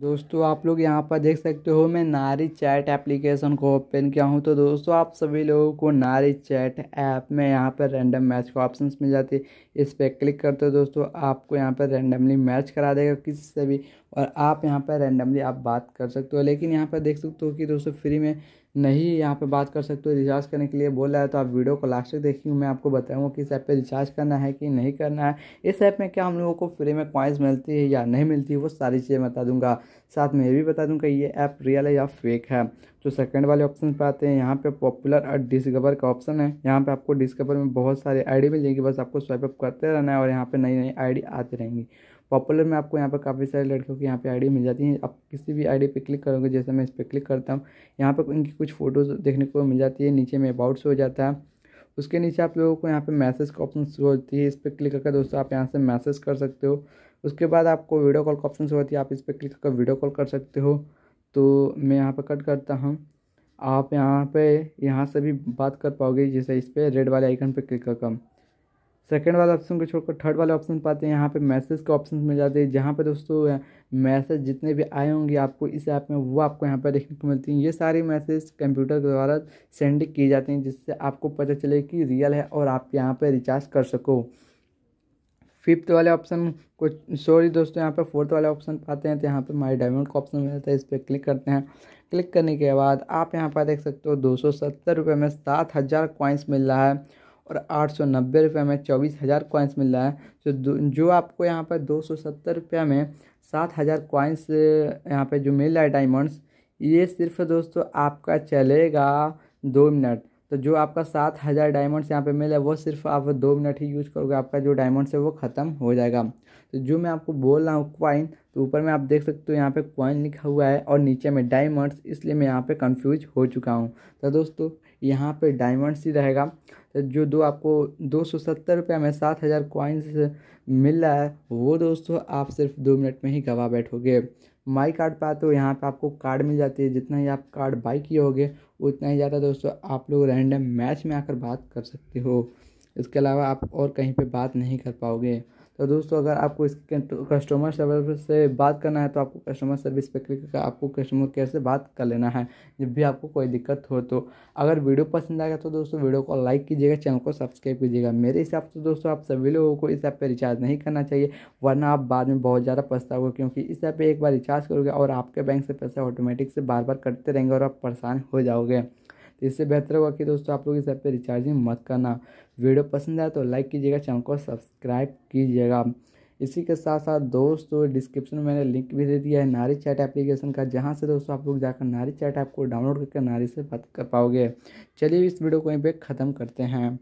दोस्तों आप लोग यहाँ पर देख सकते हो मैं नारी चैट एप्लीकेशन को ओपन किया हूँ तो दोस्तों आप सभी लोगों को नारी चैट ऐप में यहाँ पर रैंडम मैच का ऑप्शन मिल जाती है इस पर क्लिक करते हो दोस्तों आपको यहाँ पर रैंडमली मैच करा देगा किसी से भी और आप यहाँ पर रैंडमली आप बात कर सकते हो लेकिन यहाँ पर देख सकते हो कि दोस्तों फ्री में नहीं यहाँ पर बात कर सकते हो रिचार्ज करने के लिए बोल रहा है तो आप वीडियो को लास्ट तक देखिए मैं आपको बताऊँगा कि इस ऐप पर रिचार्ज करना है कि नहीं करना है इस ऐप में क्या हम लोगों को फ्री में क्वाइंस मिलती है या नहीं मिलती है वो सारी चीज़ें बता दूंगा साथ में ये भी बता दूंगा ये ऐप रियल है या फेक है तो सेकंड वाले ऑप्शन पर आते हैं यहाँ पे पॉपुलर और डिस्कवर का ऑप्शन है यहाँ पे आपको डिस्कवर में बहुत सारी आईडी मिल जाएगी बस आपको स्वाइप अप करते रहना है और यहाँ पे नई नई आईडी आती रहेंगी पॉपुलर में आपको यहाँ पर काफ़ी सारे लड़कियों की यहाँ पे आईडी मिल जाती है आप किसी भी आईडी पे क्लिक करोगे जैसे मैं इस पर क्लिक करता हूँ यहाँ पर इनकी कुछ फ़ोटोज़ देखने को मिल जाती है नीचे में अबाउट्स हो जाता है उसके नीचे आप लोगों को यहाँ पे मैसेज का ऑप्शन शो होती है इस पर क्लिक करके दोस्तों आप यहाँ से मैसेज कर सकते हो उसके बाद आपको वीडियो कॉल का ऑप्शन होती है आप इस पर क्लिक करके वीडियो कॉल कर सकते हो तो मैं यहाँ पर कट करता हूँ आप यहाँ पे यहाँ से भी बात कर पाओगे जैसे इस पर रेड वाले आइकन पर क्लिक कर कम सेकेंड वाला ऑप्शन को छोड़कर थर्ड वाले ऑप्शन पाते हैं यहाँ पे मैसेज के ऑप्शन मिल जाते हैं जहाँ पे दोस्तों मैसेज जितने भी आए होंगे आपको इस ऐप में वो आपको यहाँ पर देखने को मिलती हैं ये सारे मैसेज कंप्यूटर के द्वारा सेंड किए जाते हैं जिससे आपको पता चले कि रियल है और आप यहाँ पर रिचार्ज कर सको फिफ्थ वाले ऑप्शन को सॉरी दोस्तों यहाँ पर फोर्थ वाले ऑप्शन पाते हैं तो यहाँ पर माई डायमंड का ऑप्शन मिल जाता है इस पर क्लिक करते हैं क्लिक करने के बाद आप यहाँ पर देख सकते हो दो सौ सत्तर रुपये में सात हज़ार मिल रहा है और आठ सौ नब्बे रुपये में चौबीस हज़ार कॉइन्स मिल रहा है जो तो जो आपको यहाँ पर दो सौ सत्तर रुपये में सात हज़ार कॉइन्स यहाँ पर जो मिल रहा है डायमंड्स ये सिर्फ दोस्तों आपका चलेगा दो मिनट तो जो आपका सात हज़ार डायमंड्स यहाँ पे मिले वो सिर्फ आप दो मिनट ही यूज़ करोगे आपका जो डायमंड्स है वो ख़त्म हो जाएगा तो जो मैं आपको बोल रहा हूँ क्वाइन तो ऊपर में आप देख सकते हो यहाँ पे क्वाइन लिखा हुआ है और नीचे में डायमंड्स इसलिए मैं यहाँ पे कंफ्यूज हो चुका हूँ तो दोस्तों यहाँ पर डायमंड्स ही रहेगा तो जो दो आपको दो सौ सत्तर में सात हज़ार क्वाइंस मिल रहा है वो दोस्तों आप सिर्फ दो मिनट में ही गवा बैठोगे माई कार्ड पर आते हो यहाँ पर आपको कार्ड मिल जाती है जितना ही आप कार्ड बाई किए होगे उतना ही ज़्यादा दोस्तों आप लोग रैंडम मैच में आकर बात कर सकते हो इसके अलावा आप और कहीं पे बात नहीं कर पाओगे तो दोस्तों अगर आपको इस कस्टमर सर्विस से बात करना है तो आपको कस्टमर सर्विस पे क्लिक कर आपको कस्टमर केयर से बात कर लेना है जब भी आपको कोई दिक्कत हो तो अगर वीडियो पसंद आएगा तो दोस्तों वीडियो को लाइक कीजिएगा चैनल को सब्सक्राइब कीजिएगा मेरे हिसाब से दोस्तों आप सभी लोगों को इस ऐप पर रिचार्ज नहीं करना चाहिए वरना आप बाद में बहुत ज़्यादा पछताओगे क्योंकि इस ऐप पर एक बार रिचार्ज करोगे और आपके बैंक से पैसा ऑटोमेटिक से बार बार कटते रहेंगे और आप परेशान हो जाओगे तो इससे बेहतर होगा कि दोस्तों आप लोग इस ऐप पर रिचार्जिंग मत करना वीडियो पसंद आए तो लाइक कीजिएगा चैनल को सब्सक्राइब कीजिएगा इसी के साथ साथ दोस्तों डिस्क्रिप्शन में मैंने लिंक भी दे दिया है नारी चैट एप्लीकेशन का जहां से दोस्तों आप लोग जाकर नारी चैट ऐप को डाउनलोड करके नारी से बात कर पाओगे चलिए इस वीडियो को यहीं पे ख़त्म करते हैं